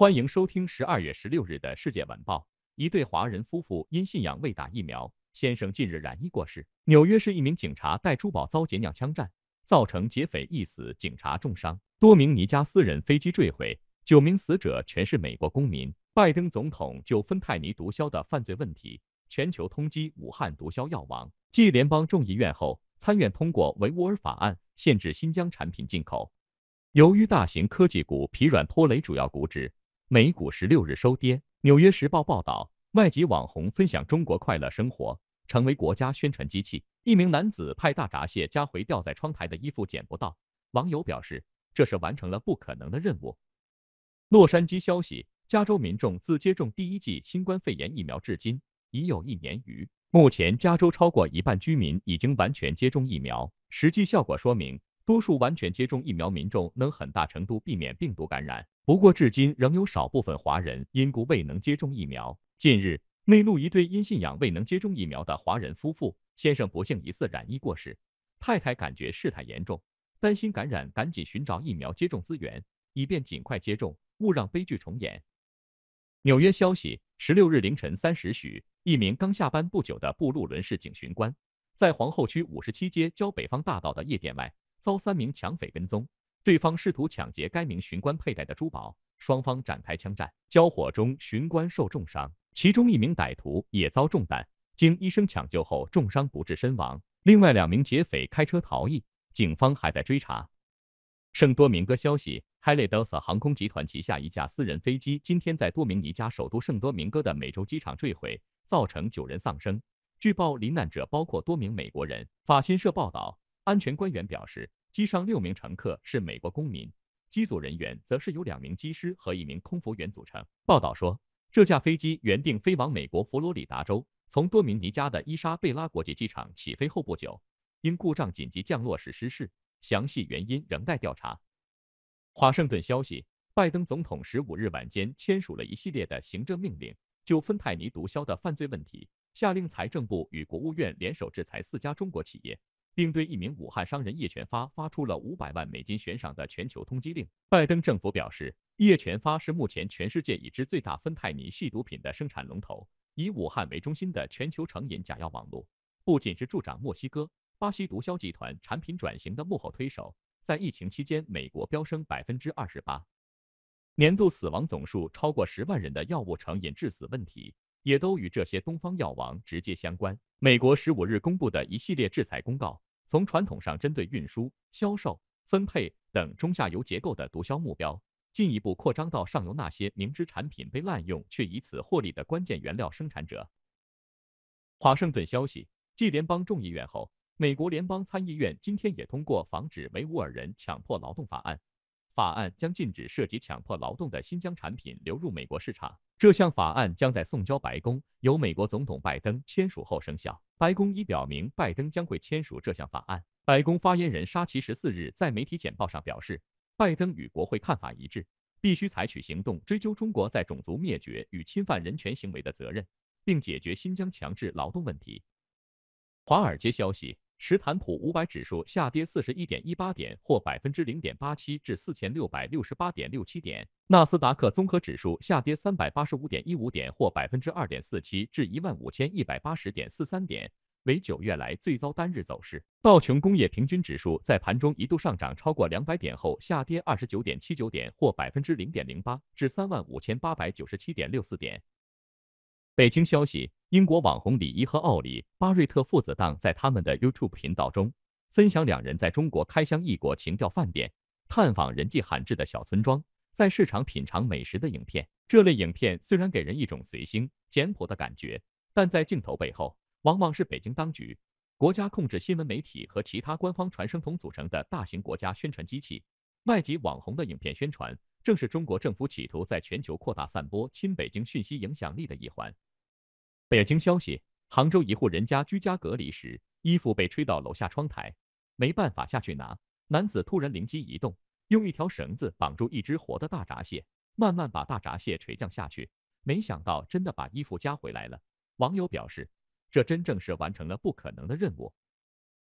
欢迎收听十二月十六日的世界晚报。一对华人夫妇因信仰未打疫苗，先生近日染疫过世。纽约市一名警察带珠宝遭劫，酿枪战，造成劫匪一死，警察重伤。多名尼加斯人飞机坠毁，九名死者全是美国公民。拜登总统就芬太尼毒枭的犯罪问题，全球通缉武汉毒枭药王。继联邦众议院后，参院通过维吾尔法案，限制新疆产品进口。由于大型科技股疲软拖累主要股指。美股十六日收跌。纽约时报报道，外籍网红分享中国快乐生活，成为国家宣传机器。一名男子派大闸蟹夹回掉在窗台的衣服，捡不到。网友表示，这是完成了不可能的任务。洛杉矶消息：加州民众自接种第一剂新冠肺炎疫苗至今已有一年余，目前加州超过一半居民已经完全接种疫苗。实际效果说明，多数完全接种疫苗民众能很大程度避免病毒感染。不过，至今仍有少部分华人因故未能接种疫苗。近日，内陆一对因信仰未能接种疫苗的华人夫妇，先生不幸疑似染疫过世，太太感觉事态严重，担心感染，赶紧寻找疫苗接种资源，以便尽快接种，勿让悲剧重演。纽约消息：十六日凌晨三时许，一名刚下班不久的布路伦市警巡官，在皇后区五十七街交北方大道的夜店外，遭三名抢匪跟踪。对方试图抢劫该名巡官佩戴的珠宝，双方展开枪战，交火中巡官受重伤，其中一名歹徒也遭中弹，经医生抢救后重伤不治身亡。另外两名劫匪开车逃逸，警方还在追查。圣多明哥消息 h e l e d o s a 航空集团旗下一架私人飞机今天在多明尼加首都圣多明哥的美洲机场坠毁，造成九人丧生。据报，罹难者包括多名美国人。法新社报道，安全官员表示。机上六名乘客是美国公民，机组人员则是由两名机师和一名空服员组成。报道说，这架飞机原定飞往美国佛罗里达州，从多米尼加的伊莎贝拉国际机场起飞后不久，因故障紧急降落时失事，详细原因仍待调查。华盛顿消息：拜登总统十五日晚间签署了一系列的行政命令，就芬太尼毒枭的犯罪问题，下令财政部与国务院联手制裁四家中国企业。并对一名武汉商人叶全发发出了五百万美金悬赏的全球通缉令。拜登政府表示，叶全发是目前全世界已知最大芬太尼系毒品的生产龙头，以武汉为中心的全球成瘾假药网络，不仅是助长墨西哥、巴西毒枭集团产品转型的幕后推手，在疫情期间，美国飙升百分之二十八，年度死亡总数超过十万人的药物成瘾致死问题。也都与这些东方药王直接相关。美国十五日公布的一系列制裁公告，从传统上针对运输、销售、分配等中下游结构的毒枭目标，进一步扩张到上游那些明知产品被滥用却以此获利的关键原料生产者。华盛顿消息，继联邦众议院后，美国联邦参议院今天也通过《防止维吾尔人强迫劳动法案》。法案将禁止涉及强迫劳动的新疆产品流入美国市场。这项法案将在送交白宫，由美国总统拜登签署后生效。白宫已表明，拜登将会签署这项法案。白宫发言人沙奇十四日在媒体简报上表示，拜登与国会看法一致，必须采取行动追究中国在种族灭绝与侵犯人权行为的责任，并解决新疆强制劳动问题。华尔街消息。石坦普五百指数下跌四十一点一八点或百分之零点八七至四千六百六十八点六七点纳斯达克综合指数下跌三百八十五点一五点或百分之二点四七至一万五千一百八十点四三点为九月来最糟单日走势道琼工业平均指数在盘中一度上涨超过两百点后下跌二十九点七九点或百分之零点零八至三万五千八百九十七点六四点北京消息：英国网红李一和奥里巴瑞特父子档在他们的 YouTube 频道中分享两人在中国开箱异国情调饭店、探访人迹罕至的小村庄、在市场品尝美食的影片。这类影片虽然给人一种随性、简朴的感觉，但在镜头背后，往往是北京当局、国家控制新闻媒体和其他官方传声筒组成的大型国家宣传机器。外籍网红的影片宣传，正是中国政府企图在全球扩大散播亲北京讯息影响力的一环。北京消息：杭州一户人家居家隔离时，衣服被吹到楼下窗台，没办法下去拿。男子突然灵机一动，用一条绳子绑住一只活的大闸蟹，慢慢把大闸蟹垂降下去。没想到真的把衣服夹回来了。网友表示，这真正是完成了不可能的任务。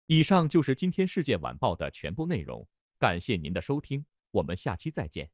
以上就是今天世界晚报的全部内容，感谢您的收听，我们下期再见。